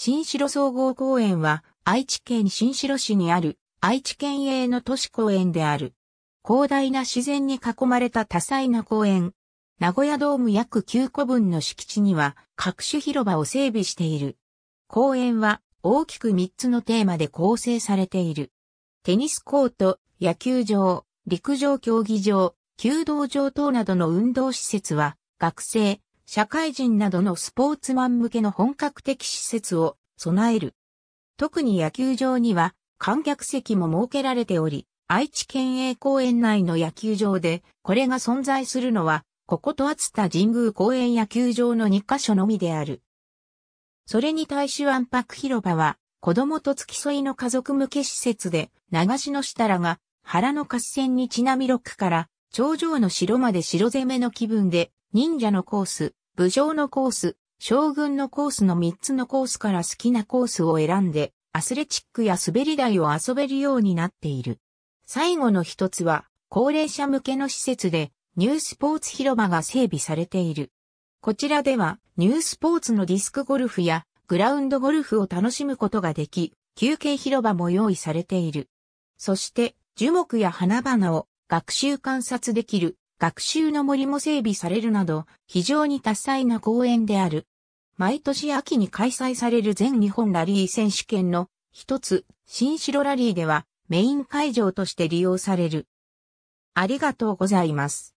新城総合公園は愛知県新城市にある愛知県営の都市公園である。広大な自然に囲まれた多彩な公園。名古屋ドーム約9個分の敷地には各種広場を整備している。公園は大きく3つのテーマで構成されている。テニスコート、野球場、陸上競技場、弓道場等などの運動施設は学生、社会人などのスポーツマン向けの本格的施設を備える。特に野球場には観客席も設けられており、愛知県営公園内の野球場で、これが存在するのは、ここと厚田神宮公園野球場の2カ所のみである。それに対しワンパク広場は、子供と付き添いの家族向け施設で、流しの下らが、原の合戦にちなみ6から頂上の城まで城攻めの気分で、忍者のコース、武将のコース、将軍のコースの3つのコースから好きなコースを選んで、アスレチックや滑り台を遊べるようになっている。最後の一つは、高齢者向けの施設で、ニュースポーツ広場が整備されている。こちらでは、ニュースポーツのディスクゴルフや、グラウンドゴルフを楽しむことができ、休憩広場も用意されている。そして、樹木や花々を学習観察できる、学習の森も整備されるなど、非常に多彩な公園である。毎年秋に開催される全日本ラリー選手権の一つ、新城ラリーではメイン会場として利用される。ありがとうございます。